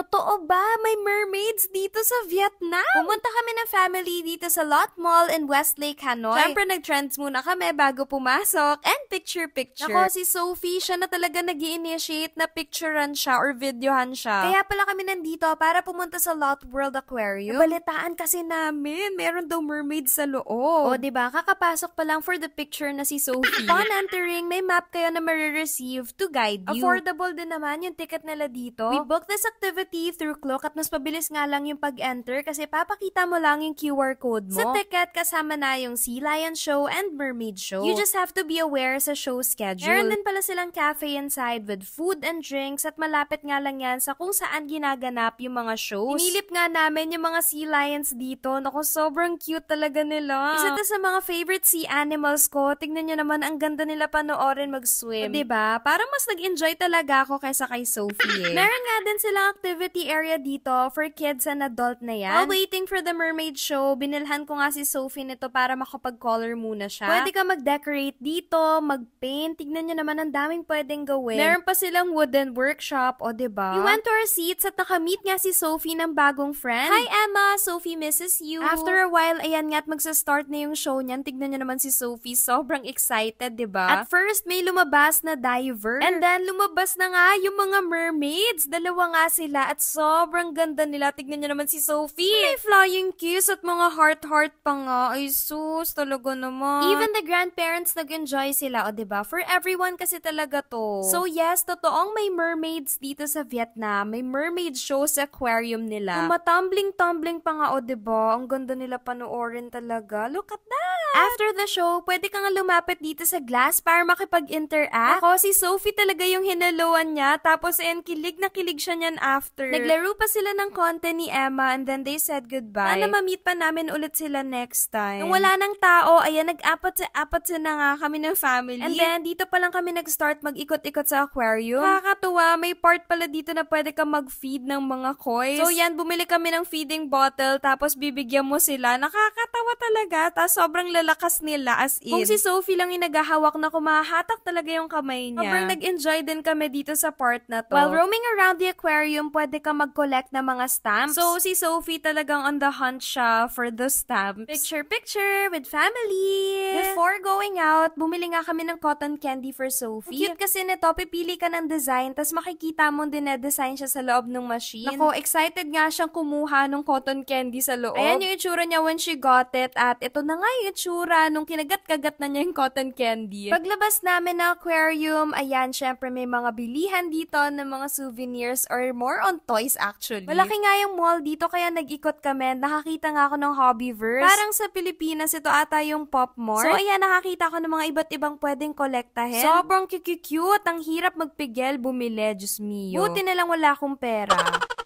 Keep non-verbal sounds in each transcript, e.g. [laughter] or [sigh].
Totoo ba? May mermaids dito sa Vietnam? Pumunta kami ng family dito sa Lot Mall in Westlake, Hanoi. Siyempre, nag-trends muna kami bago pumasok and picture-picture. Ako, si Sophie, siya na talaga nag initiate na picturean siya or videohan siya. Kaya pala kami nandito para pumunta sa Lot World Aquarium. Balitaan kasi namin, meron daw mermaid sa loob. O, ba diba? Kakapasok pa lang for the picture na si Sophie. Upon entering, may map kayo na marireceive to guide you. Affordable din naman yung ticket nila dito. We booked this activity TF through clock at mas mabilis nga lang yung pag-enter kasi papakita mo lang yung QR code mo. Sa ticket, kasama na yung Sea Lion Show and Mermaid Show. You just have to be aware sa show schedule. Meron din pala silang cafe inside with food and drinks at malapit nga lang yan sa kung saan ginaganap yung mga shows. Inilip nga namin yung mga sea lions dito. Naku, sobrang cute talaga nila. Isa to sa mga favorite sea animals ko. Tignan nyo naman, ang ganda nila panoorin mag-swim. O, diba? Parang mas nag-enjoy talaga ako kaysa kay Sophie eh. [laughs] Meron nga din silang activity activity area dito for kids and adult na yan. While waiting for the mermaid show, binilhan ko nga si Sophie nito para makapag-color muna siya. Pwede ka mag-decorate dito, mag-paint. Tignan nyo naman, ang daming pwedeng gawin. Meron pa silang wooden workshop, o ba? Diba? We went to our seats at nakamit nga si Sophie ng bagong friend. Hi Emma! Sophie misses you! After a while, ayan nga at magsa-start na yung show niyan. Tignan nyo naman si Sophie, sobrang excited, Diba? At first, may lumabas na diver. And then, lumabas na nga yung mga mermaids. Dalawa nga sila at sobrang ganda nila. Tignan niyo naman si Sophie. May flying kiss at mga heart-heart pa nga. Ay sus, talaga naman. Even the grandparents nag-enjoy sila, o ba diba? For everyone kasi talaga to. So yes, totoong may mermaids dito sa Vietnam. May mermaid show sa aquarium nila. Matumbling-tumbling pa nga, o ba diba? Ang ganda nila panoorin talaga. Look at that! After the show, pwede kang lumapit dito sa glass para makipag-interact. Ako, si Sophie talaga yung hinaloan niya, tapos and kilig na kilig siya niyan after. Naglaro pa sila ng konti ni Emma and then they said goodbye. Sana ma-meet pa namin ulit sila next time. Nung wala ng tao, ayan, nag-apat sa apat sa na nga kami ng family. And then, dito pa lang kami nag-start mag-ikot-ikot sa aquarium. Nakakatuwa, may part pala dito na pwede kang mag-feed ng mga koi. So yan, bumili kami ng feeding bottle, tapos bibigyan mo sila. Nakakatawa talaga, tapos sobrang lalakas nila as in. Kung si Sophie lang yung naghahawak na kumahatak talaga yung kamay niya. Sobrang nag-enjoy din kami dito sa part na to. While roaming around the aquarium, pwede ka mag-collect ng mga stamps. So, si Sophie talagang on the hunt siya for the stamps. Picture, picture with family. Before going out, bumili nga kami ng cotton candy for Sophie. Cute kasi nito, pipili ka ng design, tas makikita mo din na design siya sa loob ng machine. Nako, excited nga siyang kumuha ng cotton candy sa loob. Ayan yung itsura niya when she got it at ito na nga yung itsura itsura nung kinagat-kagat na niya yung cotton candy. Paglabas namin ng aquarium, ayan, syempre may mga bilihan dito ng mga souvenirs or more on toys actually. Malaki nga yung mall dito kaya nag-ikot kami. Nakakita nga ako ng Hobbyverse. Parang sa Pilipinas, ito ata yung Pop Mart. So ayan, nakakita ko ng mga iba't ibang pwedeng kolektahin. Sobrang cute, cute. Ang hirap magpigil, bumili, Diyos mio. Buti na lang wala akong pera. [laughs]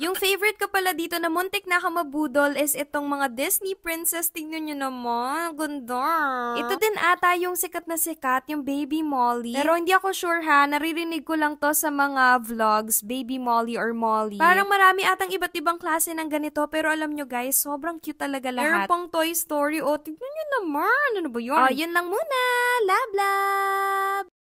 Yung favorite ko pala dito na muntik na kamabudol is itong mga Disney princess. Tingnan nyo naman. Ganda. Ito din ata yung sikat na sikat, yung Baby Molly. Pero hindi ako sure ha, naririnig ko lang to sa mga vlogs, Baby Molly or Molly. Parang marami atang iba't ibang klase ng ganito, pero alam nyo guys, sobrang cute talaga lahat. Meron pang Toy Story, o oh, tignan nyo naman. Ano ba yun? Oh, yun lang muna. Love, love!